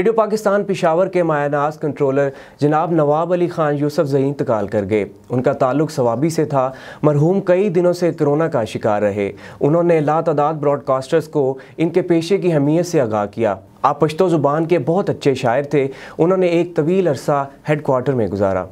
radio Pakistan Peshawar के मायानाज controller जनाब नवाब अली खान यूसफ जई इंतकाल कर गए उनका ताल्लुक सवाबी से था मरहूम कई दिनों से कोरोना का शिकार रहे उन्होंने ला तदाद ब्रॉडकास्टर्स को इनके पेशे की अहमियत से आगाह किया आप पश्तो ज़ुबान के बहुत अच्छे शायर थे उन्होंने एक तवील अरसा हेडकोार्टर में गुजारा